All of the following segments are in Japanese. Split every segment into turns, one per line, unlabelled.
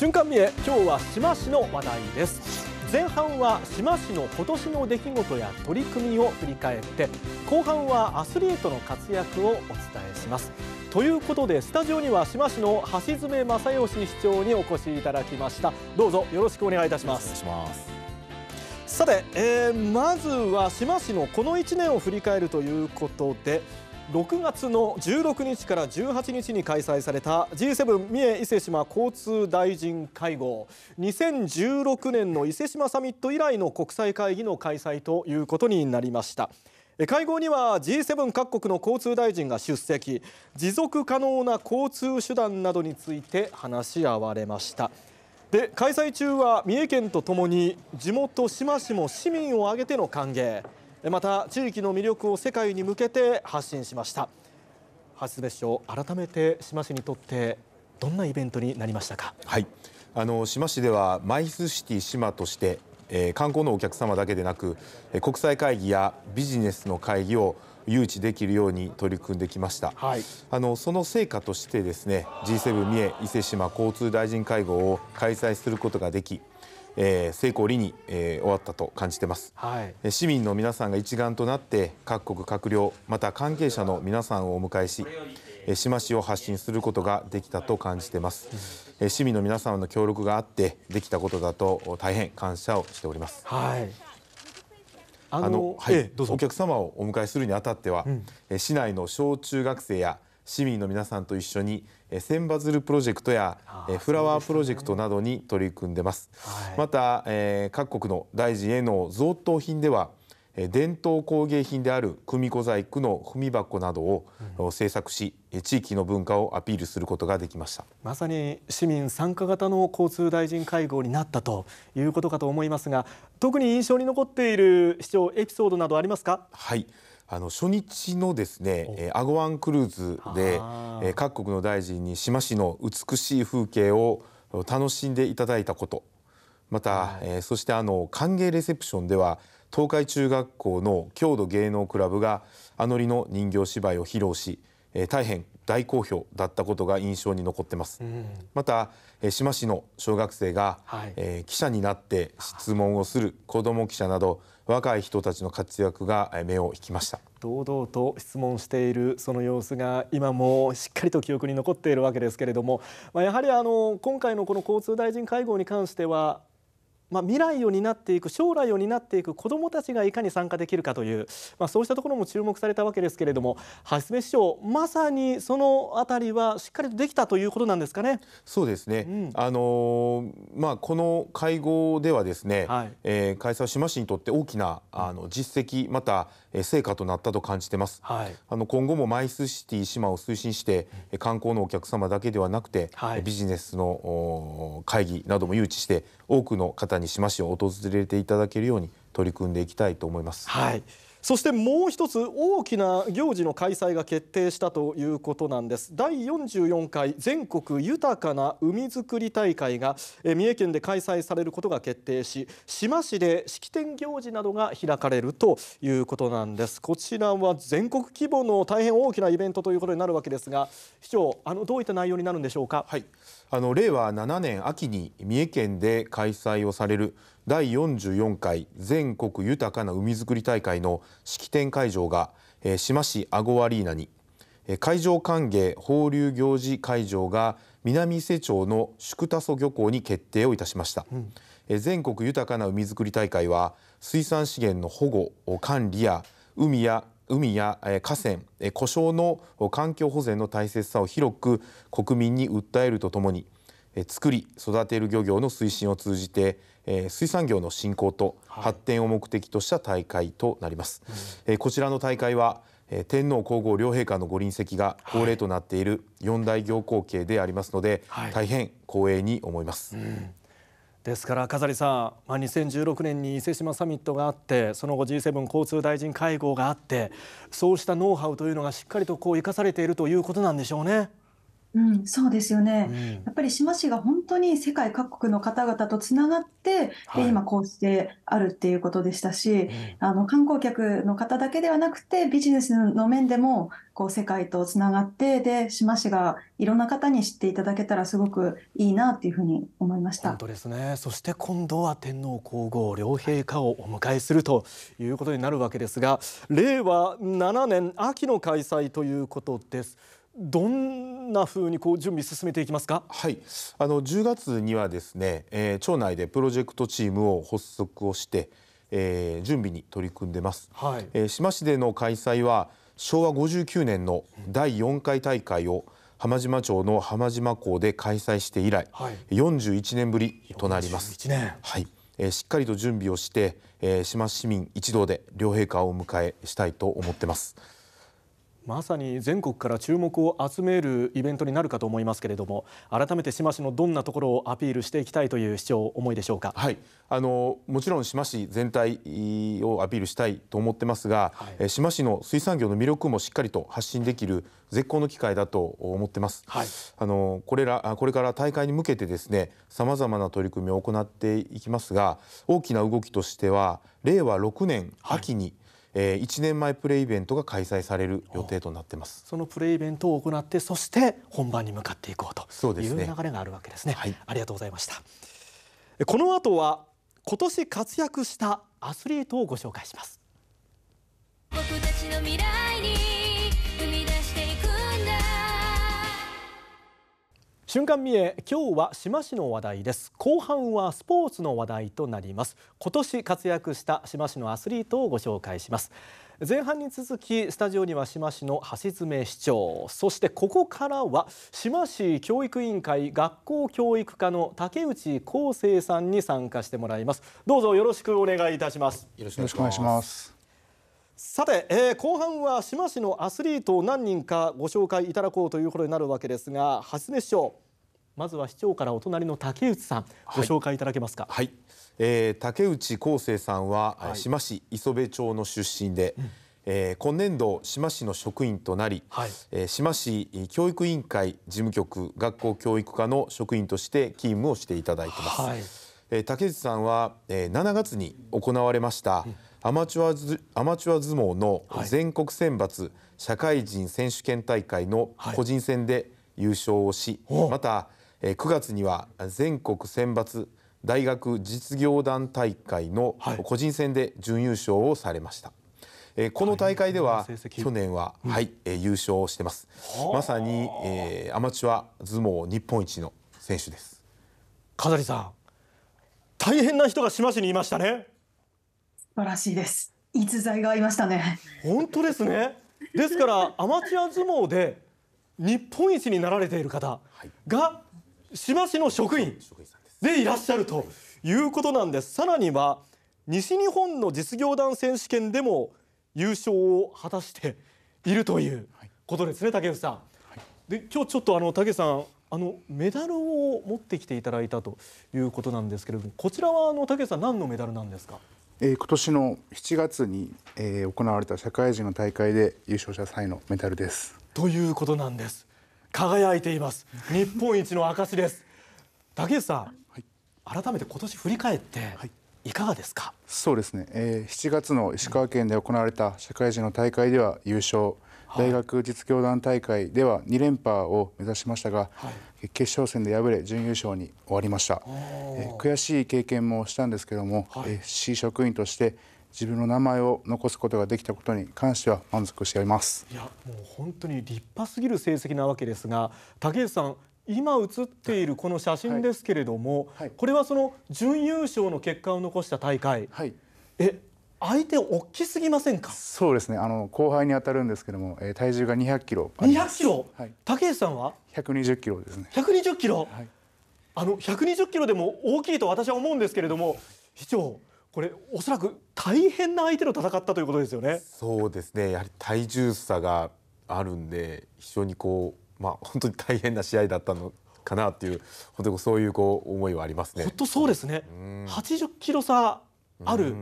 瞬間見え今日は志摩市の話題です前半は志摩市の今年の出来事や取り組みを振り返って後半はアスリートの活躍をお伝えしますということでスタジオには志摩市の橋爪正義市長にお越しいただきましたどうぞよろしくお願いいたしますさて、えー、まずは志摩市のこの1年を振り返るということで6月の16日から18日に開催された G7 三重伊勢志摩交通大臣会合2016年の伊勢志摩サミット以来の国際会議の開催ということになりました会合には G7 各国の交通大臣が出席持続可能な交通手段などについて話し合われましたで開催中は三重県とともに地元志摩市も市民を挙げての歓迎また地域の魅力を世界に向けて発信しました橋別所改めて志摩市にとってどんなイベントになりましたか
はいあの志摩市ではマイスシティ志摩としてえー、観光のお客様だけでなく、国際会議やビジネスの会議を誘致できるように取り組んできました、はい、あのその成果としてですね G7 三重伊勢志摩交通大臣会合を開催することができえー、成功理に、えー、終わったと感じてます、はい、市民の皆さんが一丸となって各国閣僚また関係者の皆さんをお迎えし志摩市を発信することができたと感じてます、うん、市民の皆様の協力があってできたことだと大変感謝をしております、
はいあのはい、お客
様をお迎えするにあたっては、うん、市内の小中学生や市民の皆さんと一緒に千羽鶴プロジェクトやフラワープロジェクトなどに取り組んでます、ね、また、えー、各国の大臣への贈答品では伝統工芸品である組子細工の踏み箱などを制作し、うん、地域の文化をアピールすることができました
まさに市民参加型の交通大臣会合になったということかと思いますが特に印象に残っている市長エピソードなどありますかはいあの初日のですね
アゴワンクルーズで各国の大臣に志摩市の美しい風景を楽しんでいただいたことまた、えー、そしてあの歓迎レセプションでは東海中学校の郷土芸能クラブがあのりの人形芝居を披露しえ大変大好評だったことが印象に残ってます、うん、また、えー、島市の小学生が、はい、えー、記者になって質問をする子ども記者など若い人たちの活躍が目を引きました
堂々と質問しているその様子が今もしっかりと記憶に残っているわけですけれども、まあ、やはりあの今回のこの交通大臣会合に関してはまあ、未来を担っていく将来を担っていく子どもたちがいかに参加できるかという、まあ、そうしたところも注目されたわけですけれども橋爪市長まさにそのあたりはしっかりとできたということなんですかね。そうですね、う
ん、あのー、まあ、この会合ではですね、はい、えー、開催は志市にとって大きなあの実績また成果となったと感じてます、はい、あの今後もマイスシティ島を推進して観光のお客様だけではなくて、はい、ビジネスの会議なども誘致して多くの方に島市を訪れていただけるように取り組んでいきたいと思います。
はいそしてもう一つ大きな行事の開催が決定したということなんです第44回全国豊かな海づくり大会が三重県で開催されることが決定し志摩市で式典行事などが開かれるということなんですこちらは全国規模の大変大きなイベントということになるわけですが市長あのどういった内容になるんでしょうか。はいあの令和
7年秋に三重県で開催をされる第44回全国豊かな海づくり大会の式典会場が、えー、志摩市アゴアリーナに、えー、海上歓迎放流行事会場が南伊勢町の宿田蘇漁港に決定をいたしました、うん、えー、全国豊かな海づくり大会は水産資源の保護を管理や海や海や河川故障の環境保全の大切さを広く国民に訴えるとともに作り育てる漁業の推進を通じて水産業の振興と発展を目的とした大会となります、はい、こちらの大会は天皇皇后両陛下のご臨席が恒例となっている四大行光景でありますので、はい、大変光栄に思います、うん
ですから飾りさん、まあ、2016年に伊勢志摩サミットがあってその後 G7 交通大臣会合があってそうしたノウハウというのがしっかりとこう生かされているということなんでしょうね。
うん、そうですようね。ん。やっぱり志摩市が本当に世界各国の方々とつながって、で、はい。今こうしてあるっていうことでしたし、うん。あの、観光客の方だけではなくて、ビジネスの面でも、こう世界とつながって、で、志摩市がいろんな方に知っていただけたらすごくいいなっていうふうに思いました
本当ですね。そして今度は天皇皇后両陛下をお迎えするということになるわけですが、令和7年秋の開催ということです。どんなふうにこう準備進めていきますか。はい、あの10
月にはですね、えー、町内でプロジェクトチームを発足をして、えー、準備に取り組んでます。はい、えー、島市での開催は昭和59年の第4回大会を浜島町の浜島港で開催して以来、はい、41年ぶりとなります。はい。えー、しっかりと準備をして、えー、島市民一同で両陛下をお迎えしたいと思ってます。
まさに全国から注目を集めるイベントになるかと思いますけれども改めて志摩市のどんなところをアピールしていきたいという市長思いでしょうか、はい、あのもちろん志摩市全体
をアピールしたいと思ってますが、はい、え志摩市の水産業の魅力もしっかりと発信できる絶好の機会だと思ってます、はい、あのこれらこれから大会に向けてですねさまざまな取り組みを行っていきますが大きな動きとしては令和6年秋に、はいえー、1年前プレーイベントが開催される予定となっています
そのプレーイベントを行ってそして本番に向かっていこうという流れがあるわけですね、ねはい、ありがとうございましたこの後は今年活躍したアスリートをご紹介します
僕たちの未来に
瞬間見え今日は志摩市の話題です後半はスポーツの話題となります今年活躍した志摩市のアスリートをご紹介します前半に続きスタジオには志摩市の橋爪市長そしてここからは志摩市教育委員会学校教育課の竹内康生さんに参加してもらいますどうぞよろしくお願いいたしますよ
ろしくお願いします
さて、えー、後半は志摩市のアスリートを何人かご紹介いただこうということになるわけですが初音市長まずは市長からお隣の竹内さん、ご紹介いただけますか。はい、はい、えー、竹内康生さんは、はい、
志摩市磯部町の出身で、うん、えー、今年度志摩市の職員となり、はい、えー、志摩市教育委員会事務局学校教育課の職員として勤務をしていただいてます。はい、えー、竹内さんは、えー、7月に行われました。うんアマチュアアマチュア相撲の全国選抜社会人選手権大会の個人戦で優勝をし、はい、また9月には全国選抜大学実業団大会の個人戦で準優勝をされました。えー、この大会では去年は、うん、はい、優勝してます。まさに、えー、アマチュア相撲日本一の選手です。
飾さん、大変な人が島市にいましたね。
晴らしいです逸材がいましたね
本当ですねですからアマチュア相撲で日本一になられている方が志摩市の職員でいらっしゃるということなんですさらには西日本の実業団選手権でも優勝を果たしているということですね竹内さん、で今日ちょっとあの竹さんあのメダルを持ってきていただいたということなんですけれどもこちらはあの竹さん何のメダルなんですか
えー、今年の7月に、えー、行われた社会人の大会で優勝した際のメダルです
ということなんです輝いています日本一の証です竹内さん、はい、改めて今年振り返って、はいいかがです
かそうですね、えー、7月の石川県で行われた社会人の大会では優勝、大学実業団大会では2連覇を目指しましたが、はい、決勝戦で敗れ準優勝に終わりましたえ悔しい経験もしたんですけども、はい、え市職員として自分の名前を残すことができたことに関しては満足しておりますいやも
う本当に立派すぎる成績なわけですが竹内さん今写っているこの写真ですけれども、はいはい、これはその準優勝の結果を残した大会、はい、
え相手大きすぎませんか。そうですね。あの後輩に当たるんですけども、えー、体重が200キロ。200キロ。はい、竹内さんは？120キロですね。
120キロ。はい、あの120キロでも大きいと私は思うんですけれども、市長これおそらく大変な相手と戦ったということですよね。
そうですね。やはり体重差があるんで非常にこうまあ本当に大変な試合だったのかなっていう本当にそういうこう思いはありますね。本
当そうですね。80キロ差ある。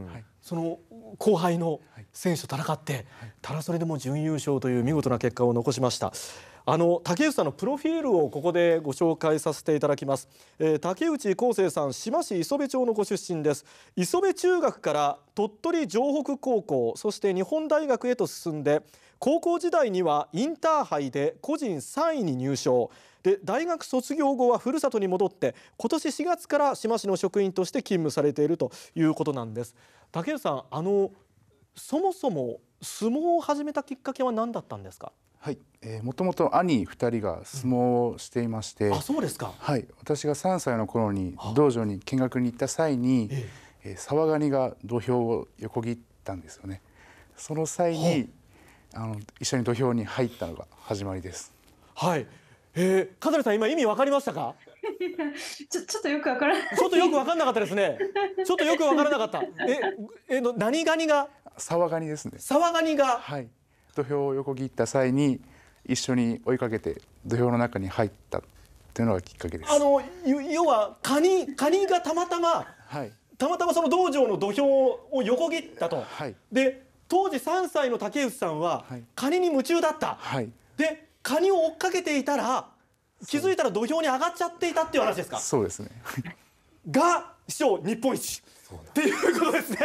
その後輩の選手と戦って、ただそれでも準優勝という見事な結果を残しました。あの竹内さんのプロフィールをここでご紹介させていただきます、えー、竹内康生さん志摩市磯部町のご出身です磯部中学から鳥取城北高校そして日本大学へと進んで高校時代にはインターハイで個人3位に入賞で大学卒業後はふるさとに戻って今年4月から志摩市の職員として勤務されているということなんです竹内さんあのそもそも相撲を始めたきっかけは何だったんですか
はい、えー、もともと兄2人が相撲をしていまして、うん、あそうですかはい私が3歳の頃に道場に見学に行った際に、えええー、沢ガニが土俵を横切ったんですよねその際にあの一緒に土俵に入ったのが始まりですはいえー、香さん今意味わかりましたか
ちょちょっとよくわからちょっとよく
わかんなかったですね
ちょっとよくわからなかった え
えの何ガニが沢ガニですね沢ガニがはい
土俵を横切った際に一緒に追いかけて土俵の中に入ったっていうのがきっかけですあ
の要はカニカニがたまたま、はい、たまたまその道場の土俵を横切ったと、はい、で当時3歳の竹内さんは、はい、カニに夢中だった、はい、でカニを追っかけていたら気づいたら土俵に上がっちゃっていたっていう話ですかそうですねが師匠日本一っていうことですね。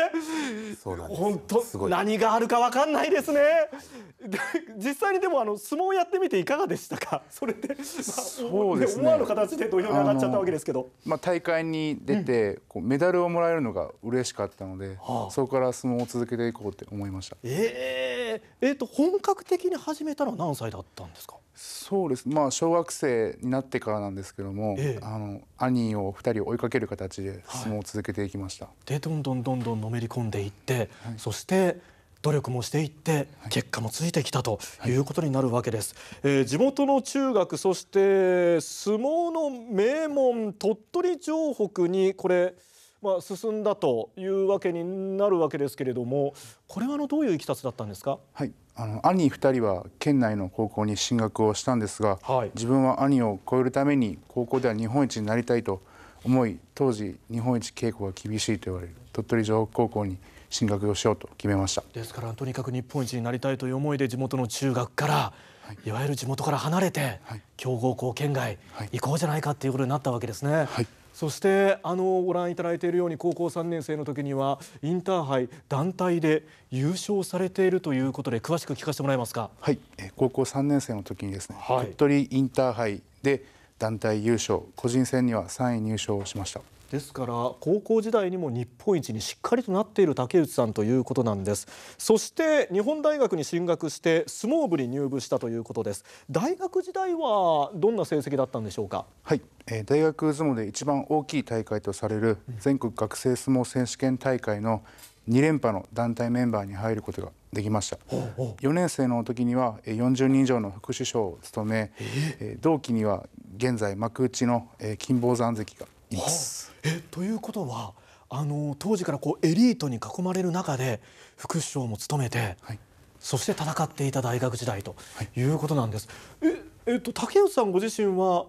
本当何があるかわかんないですね。実際にでもあの相撲やってみていかがでしたか それで、まあ、そうです、ね、思わぬ形で土俵に上がっちゃったわけですけど
まあ、大会に出て、こうメダルをもらえるのが嬉しかったので、うん、そこから相撲を続けていこうって思いました、はえー、えー、と本格的に始めたのは何歳だったんですかそうですまあ小学生になってからなんですけども、ええ、あの兄を2人を追いかける形で相撲を続けていきました、は
い、でどんどんどんどんのめり込んでいって、はい、そして努力もしていって結果もついてきたということになるわけです、はい、えー、地元の中学そして相撲の名門鳥取城北にこれまあ、進んだというわけになるわけですけれどもこれはのどういういきさつだったんですか、はい、
あの兄二人は県内の高校に進学をしたんですが、はい、自分は兄を超えるために高校では日本一になりたいと思い当時日本一稽古が厳しいと言われる鳥取城北高校に進学をしようと決めました
ですからとにかく日本一になりたいという思いで地元の中学から、はい、いわゆる地元から離れて、はい、強豪校圏外、行こうじゃないかっていうことになったわけですね。はいそしてあのご覧いただいているように高校3年生の時にはインターハイ団体で優勝されているということで詳しく聞かせてもらえますか。はい、
え高校3年生の時にですね、はい、鳥取インターハイで団体優勝個人戦には3位入賞しましたですから高校時代にも日本一にしっかりとなっている竹内さんとい
うことなんですそして日本大学に進学して相撲部に入部したということで
す大学時代はどんな成績だったんでしょうかはい、えー、大学相撲で一番大きい大会とされる全国学生相撲選手権大会の2連覇の団体メンバーに入ることができました4年生の時には40人以上の副首相を務めえ同期には現在幕内の金峰山関がいます。
えということはあの当時からこうエリートに囲まれる中で副首相も務めて、はい、そして戦っていた大学時代ということなんです。はい、ええっと、竹内さんご自身は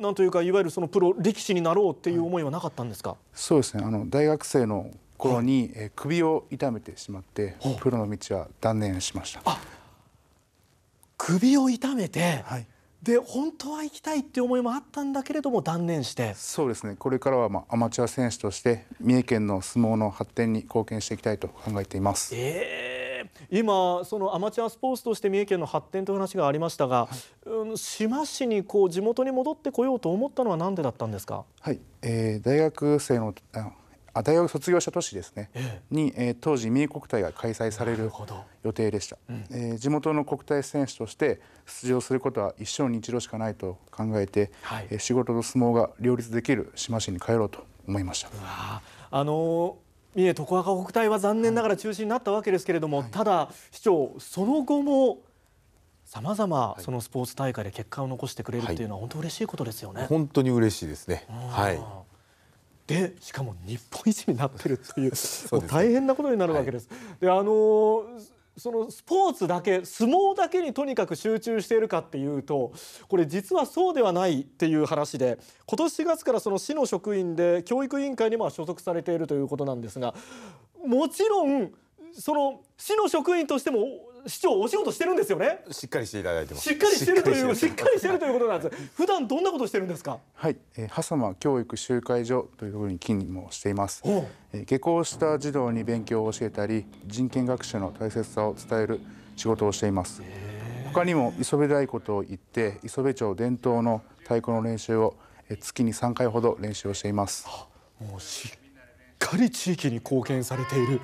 なんというかいわゆるそのプロ力士になろうっていう思いはなかったんですか、はい、
そうですねあの大学生の頃に、え首を痛めてしまってプロの道は断念しました。首を痛めて、はい、で本当は行きたいっていう思いもあったんだけれども断念してそうですねこれからは、まあ、アマチュア選手として三重県の相撲の発展に貢献していきたいと考えています。
えー、今そのアマチュアス
ポーツとして三重県の発展という話がありまし
たが、はい、うん、志摩市にこう地元に戻ってこようと思ったのは何でだったんですか、はい
えー、大学生の大学卒業した年ですね、ええ、に、えー、当時三重国体が開催される予定でした、うん、えー、地元の国体選手として出場することは一生に一度しかないと考えて、はい、えー、仕事と相撲が両立できる志摩市に帰ろうと思いましたあ
の三重徳赤国体は残念ながら中止になったわけですけれども、はい、ただ市長その後もさまざまそのスポーツ大会で結果を残してくれるというのは、本当嬉しいことですよね。本
当に嬉しいですね。はい。
でしかも日本一になってるという う、ね、大変なことになるわけです。はい、であのー、そのスポーツだけ相撲だけにとにかく集中しているかっていうとこれ実はそうではないっていう話で今年4月からその市の職員で教育委員会にも所属されているということなんですがもちろんその市の職員としても市長お仕事してるんですよね
しっかりしていただいてますしっか
りしてるというしっかりしてるということなんです普段どんなことしてるんですか
はい、えー、狭間教育集会所というところに勤務をしています、えー、下校した児童に勉強を教えたり人権学習の大切さを伝える仕事をしています他にも磯部太鼓と言って磯部町伝統の太鼓の練習を月に3回ほど練習をしていますもうしっ
かり地域に貢献されている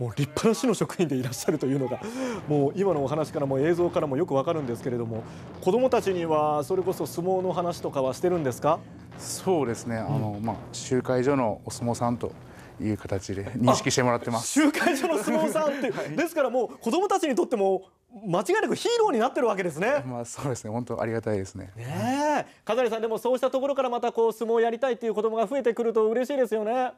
もう立派な市の職員でいらっしゃるというのが もう今のお話からも映像からもよくわかるんですけれども子どもたちにはそれこそ相撲の話とかはしてるんですかそうですね、あの、
まあ、集会所のお相撲さんという形で認識してもらってます集会所の相撲さんっ
て はい、ですからもう子どもたちにとっても間違いなくヒーローになってるわけですね。まあそうですね、本当ありがたいですね。ねえ、飾さんでもそうしたところからまたこう相撲をやりたいっていう子供が増えてくると嬉しいですよね。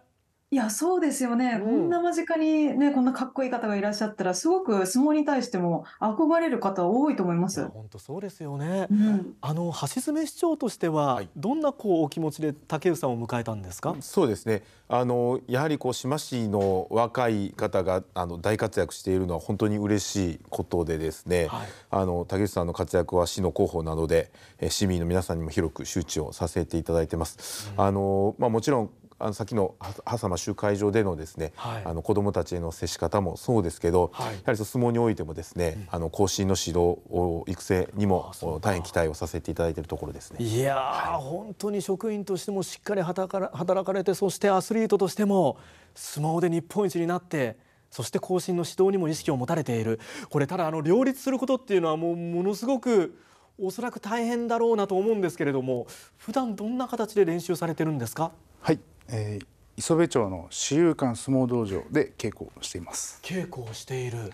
いや、そうですよね。こんな間近にね、こんなかっこいい方がいらっしゃったら、すごく相撲に対しても憧れる方多いと思います。本当
そうですよね。うん。あの橋爪市長としてはどんなこうお気持ちで竹内さんを迎えたんですか。
そうですね。あのやはりこう志摩市の若い方があの大活躍しているのは本当に嬉しいことでですね。はい。あの竹内さんの活躍は市の広報などでえ市民の皆さんにも広く周知をさせていただいてます。あのまあもちろんあの先の狭間集会場でのですね、はい、あの子どもたちへの接し方もそうですけど、はい、やはり相撲においてもですね、うん、あの後進の指導を育成にも大変期待をさせていただいているところですね。
いや、はい、本当に職員としてもしっかり働か働かれてそしてアスリートとしても相撲で日本一になって。そして後進の指導にも意識を持たれているこれただあの両立することっていうのはもうものすごくおそらく大変だろうなと思うんですけれども普段どんな形で練習されてるんですか
はい、えー、磯部町の私有館相撲道場で稽古をしています
稽古をしている、はい、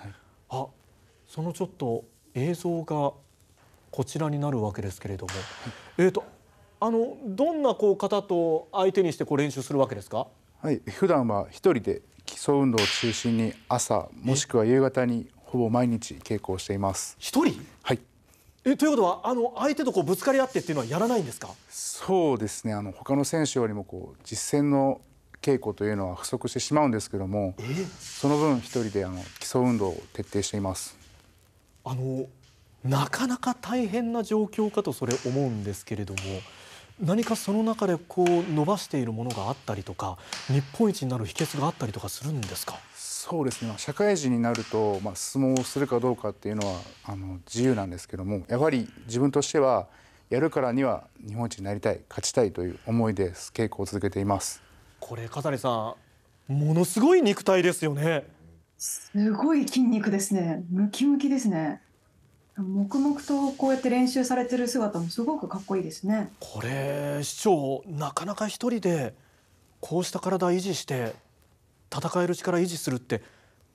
あそのちょっと映像がこちらになるわけですけれども、はい、えーとあのどんなこう方と相手
にしてこう練習するわけですかはい普段は一人で基礎運動を中心に朝もしくは夕方にほぼ毎日稽古をしています一人はいえということはあの相手とこうぶつかり合ってっていうのはやらないんですかそうですねあの他の選手よりもこう実践の稽古というのは不足してしまうんですけどもその分一人であの基礎運動を徹底しています
あのなかなか大変な状況かとそれ思うんですけれども何かその中でこう伸ばしているものがあったりとか日本一になる秘訣があったりとかするんですか
そうですね社会人になると、まあ、相撲をするかどうかっていうのはあの自由なんですけどもやはり自分としてはやるからには日本一になりたい勝ちたいという思いで稽古を続けています
これ笠利さんものすごい肉体ですよね
すごい筋肉ですねムキムキですね黙々とこうやって練習されてる姿もすごくかっこいいですね。こ
れ市長なかなか一人でこうした体維持して戦える力維持するって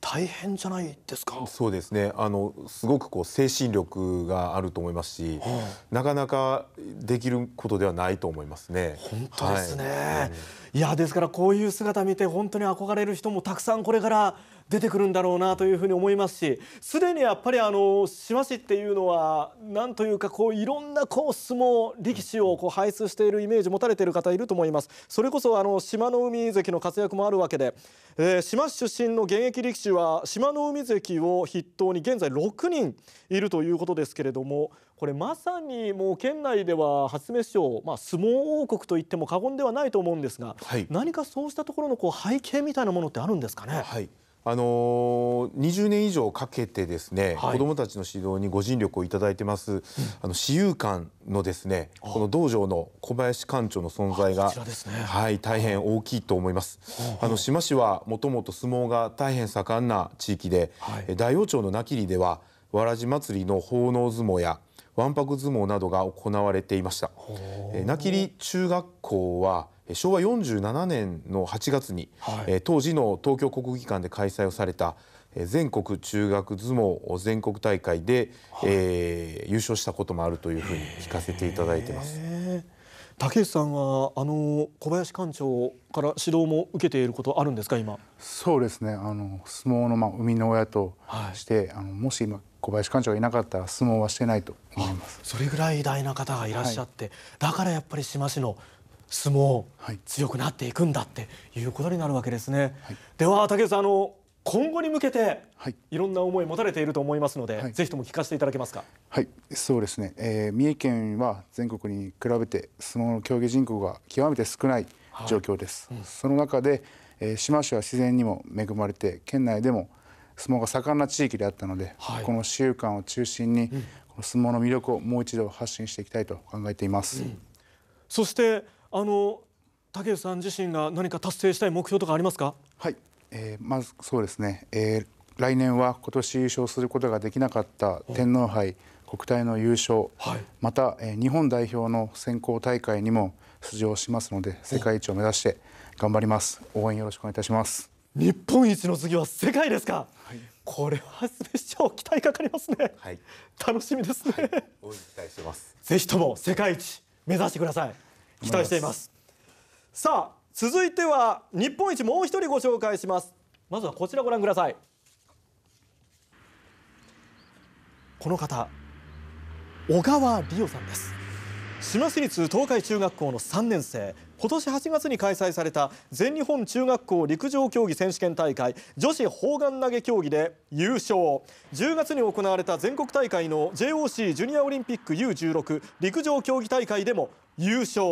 大変じゃない
ですか。そうですね。あのすごくこう精神力があると思いますし、はあ、なかなかできることではないと思いますね。本当ですね。は
い、いやですからこういう姿見て本当に憧れる人もたくさんこれから出てくるんだろうなというふうに思いますしすでにやっぱりあの志摩市っていうのはなんというかこういろんなこう相撲力士をこう輩出しているイメージ持たれている方いると思いますそれこそあの島の海関の活躍もあるわけで、えー、島出身の現役力士は島の海関を筆頭に現在6人いるということですけれどもこれまさにもう県内では発明賞、まあ、相撲王国といっても過言ではないと思うんですが、はい、何かそうしたところのこう背景みたいなものってあるんですかね。はいあの
ー、20年以上かけてですね、はい、子どもたちの指導にご尽力をいただいてます、うん、あの私有館のですねこの道場の小林館長の存在が、ね、はい大変大きいと思います。あの島市はもともと相撲が大変盛んな地域で、はい、大王町の名切ではわらじ祭りの奉納相撲やわんぱく相撲などが行われていました。名切中学校は昭和47年の8月に、はい、当時の東京国技館で開催をされた全国中学相撲全国大会で、はい、えー、優勝したこともあるというふうに聞かせていただいてます。
竹内さんはあの小林館長から指導も受けていることあるんですか今
そうですねあの相撲の、まあ、生みの親として、はい、あのもし今小林館長がいなかったら相撲はしてないと思い
ますそれぐらい偉大な方がいらっしゃって、はい、だからやっぱり志摩市の相撲、はい、強くなっていくんだっていうことになるわけですね。はい、では竹内さんあの今後に向けて、はい、いろんな思い持たれていると思いますので、はい、ぜひとも聞かせていただけますか。
はい、そうですね、えー、三重県は全国に比べて相撲の競技人口が極めて少ない状況です。はいうん、その中で、えー、島市は自然にも恵まれて県内でも相撲が盛んな地域であったので、はい、この週間を中心に、うん、この相撲の魅力をもう一度発信していきたいと考えています。うん、
そしてあの竹内さん自身が何か達成したい目標とかありますかはい、
えー、まずそうですね、えー、来年は今年優勝することができなかった天皇杯国体の優勝、はい、また、えー、日本代表の選考大会にも出場しますので世界一を目指して頑張ります応援よろしくお願いいたします日本一の次は世界ですか、はい、これ
はスペシャル期待かかりますね、はい、楽しみですね、はい、応援期待してますぜひとも世界一目指してください期待していますさあ続いては日本一もう一人ご紹介しますまずはこちらご覧くださいこの方小川理央さんです島市立東海中学校の3年生今年8月に開催された全日本中学校陸上競技選手権大会女子砲丸投げ競技で優勝10月に行われた全国大会の JOC ジュニアオリンピック U16 陸上競技大会でも優勝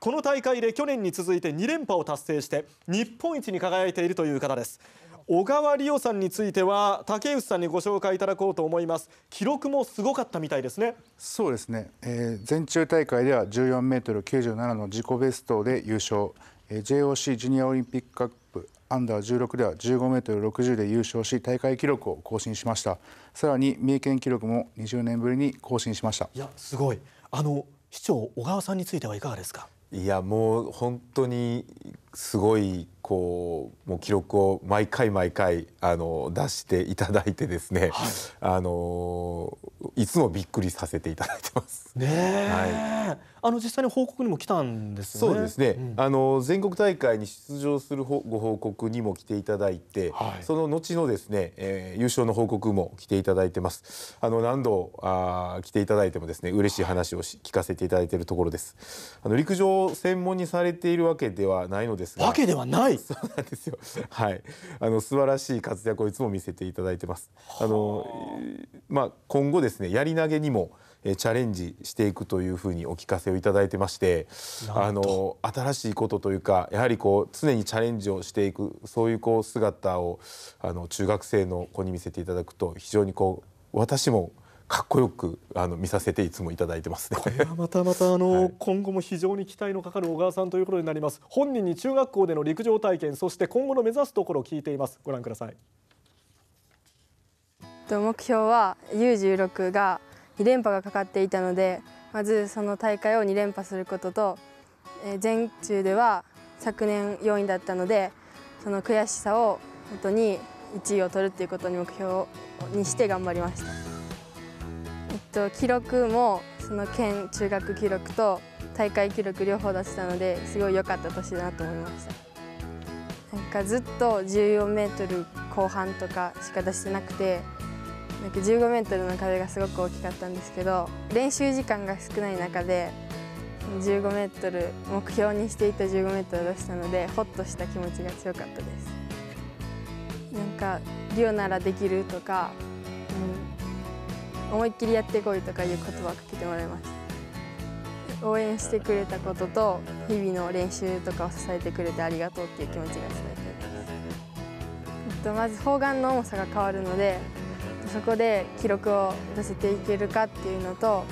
この大会で去年に続いて2連覇を達成して日本一に輝いているという方です小川理央さんについては竹内さんにご紹介いただこうと思います記録もすごかったみたいですねそう
ですね、えー、全中大会では14メートル97の自己ベストで優勝、えー、JOC ジュニアオリンピックカップアンダー16では15メートル60で優勝し大会記録を更新しましたさらに三重県記録も20年ぶりに更新しましたいや
すごいあの市長小川さんについてはいかがですか
いやもう本当に
すごいこうもう記録を毎回毎回あの出していただいてですね、はい、あのいつもびっくりさせていただいてま
す。ねはい、あの実際に報告にも来たんです、ね、そうですね。うん、
あの全国大会に出場するご報告にも来ていただいて、はい、その後のですね、えー、優勝の報告も来ていただいてます。あの何度あ来ていただいてもですね嬉しい話をし聞かせていただいているところです。あの陸上専門にされているわけではないのですが。わけではない。、そうなんですよ。はい、あの素晴らしい活躍をいつも見せていただいてます。あのまあ今後ですね、やり投げにも。チャレンジしていくというふうにお聞かせをいただいてましてあの新しいことというかやはりこう常にチャレンジをしていくそういうこう姿をあの中学生の子に見せていただくと非常にこう私もかっこよくあの見させていつもいいてます、ね、これ
はまたまたあの、はい、今後も非常に期待のかかる小川さんということになります本人に中学校での陸上体験そして今後の目指すところを聞いていますご覧ください
目標は U16 が2連覇がかかっていたのでまずその大会を2連覇することと全中では昨年4位だったのでその悔しさをもとに1位を取るっていうことに目標にして頑張りました。と記録もその県中学記録と大会記録両方出せたのですごい良かった年だなと思いましたなんかずっと 14m 後半とかしか出してなくてなんか 15m の壁がすごく大きかったんですけど練習時間が少ない中で 15m 目標にしていた 15m 出したのでほっとした気持ちが強かったですなんかリオならできるとか思いっきりやってこいとかいう言葉をかけてもらいました応援してくれたことと日々の練習とかを支えてくれてありがとうっていう気持ちが伝えてますとまず砲丸の重さが変わるのでそこで記録を出せていけるかっていうのと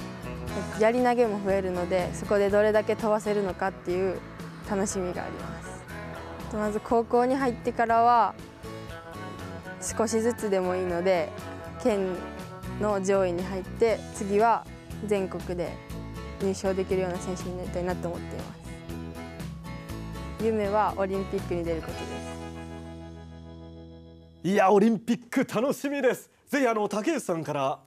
やり投げも増えるのでそこでどれだけ飛ばせるのかっていう楽しみがありますまず高校に入ってからは少しずつでもいいので県の上位に入って次は全国で入賞できるような選手になりたいなと思っています夢はオリンピックに出ることです
いやオリンピック楽しみですぜひあの竹内さんから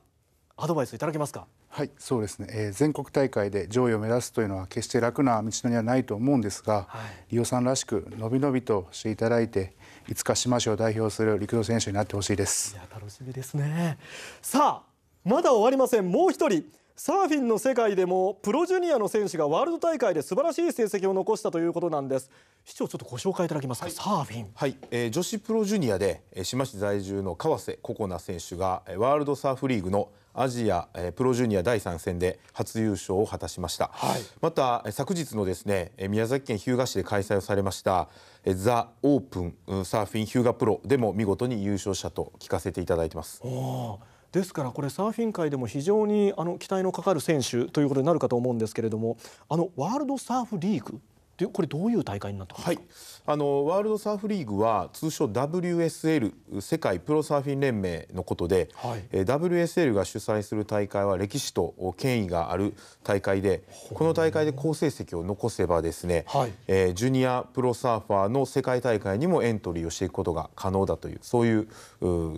アドバイスいただけますか
はいそうですね、えー、全国大会で上位を目指すというのは決して楽な道のりはないと思うんですが、はい、リオさんらしくのびのびとしていただいていつか島市を代表する陸上選手になってほしいですいや
楽しみですねさあまだ終わりませんもう一人サーフィンの世界でもプロジュニアの選手がワールド大会で素晴らしい成績を残したということなんです市長ちょっとご紹介いただけますか、はい、サーフィン
はい、えー、女子プロジュニアで志摩市在住の川瀬心奈選手がワールドサーフリーグのアジア、えー、プロジュニア第3戦で初優勝を果たしました、はい、また昨日のですね宮崎県日向市で開催をされましたザ・オープンサーフィン日向プロでも見事に優勝者と聞かせていただいてます
おおですからこれサーフィン界でも非常にあの期待のかかる選手ということになるかと思うんですけれどもあのワールドサーフリーグでこれどういう大会になったんですか、はい、あのワールドサーフリーグは通称 WSL 世界プロサーフィン
連盟のことで、はい、え WSL が主催する大会は歴史と権威がある大会でこの大会で好成績を残せばですね、はい、えー、ジュニアプロサーファーの世界大会にもエントリーをしていくことが可能だというそういう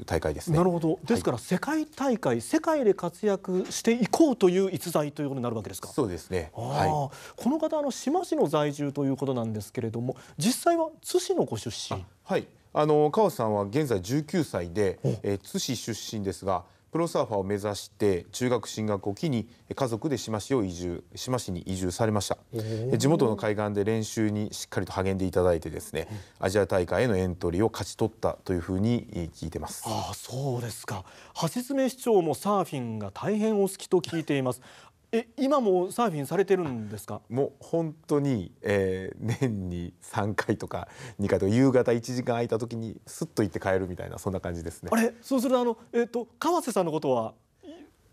大会
ですね。なるほどですから、世界大会世界で活躍していこうという逸材ということになるわけですか。そうですね、はい、この方あの島市の在住ということなんですけれども実際は津市のご出身はいあの川さんは現在19歳で、
えー、津市出身ですがプロサーファーを目指して中学進学を機に家族で志摩市を移住志摩市に移住されました地元の海岸で練習にしっかりと励んでいただいてですねアジア大会へのエントリーを勝ち取ったというふうに聞いてますあ
あそうですか橋爪市長もサーフィンが大変お好きと聞いていますえ今もサーフィンされてるんですかも
う本当に、えー、年に3回とか2回とか夕方1時間空いた時にすっと行って帰るみたいなそんな感じですねあ
れそうするとあの、えーと、川瀬さんのことは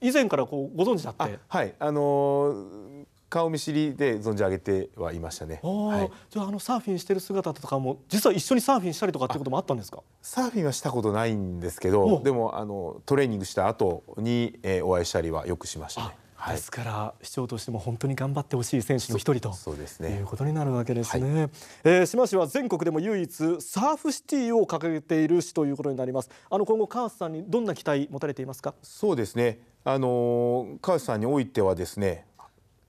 以前からこうご存知だってはいあのー、顔見知りで存じ上げてはいましたね。はい、じゃああのサーフィンしてる姿とかも実は一緒にサーフィンしたりとかってこともあったんですか？サーフィンはしたことないんで
すけど、でもあのトレーニングした後に、えー、お会いしたりはよくしましたね。
ですから市長としても本当に頑張ってほしい選手の一人とそうですねいうことになるわけですね、はい、えー、島市は全国でも唯一サーフシティを掲げている市ということになりますあの今後川瀬さんにどんな期待持たれていますかそうで
すねあの川瀬さんにおいてはですね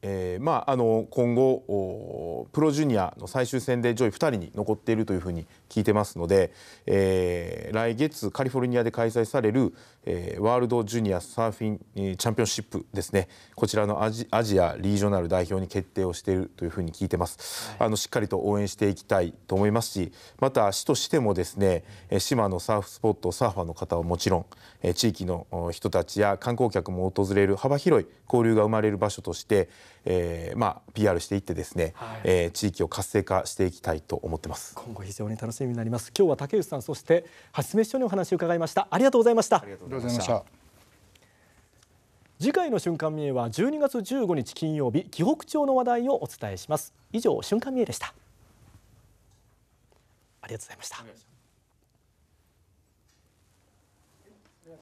えー、まあ、あの今後プロジュニアの最終戦で上位2人に残っているというふうに聞いてますので、えー、来月カリフォルニアで開催される、えー、ワールドジュニアサーフィン、えー、チャンピオンシップですねこちらのアジアリージョナル代表に決定をしているというふうに聞いてます、はい、あのしっかりと応援していきたいと思いますしまた市としてもですね島のサーフスポットサーファーの方はもちろん地域の人たちや観光客も訪れる幅広い交流が生まれる場所としてえー、まあ PR していってですね、はい、えー、地域を活性化していきたいと思
ってます今後非常に楽しみになります今日は竹内さんそして発爪市にお話を伺いましたありがとうございましたありがとうございました次回の瞬間見えは12月15日金曜日紀北町の話題をお伝えします以上瞬間見えでしたありがとうございました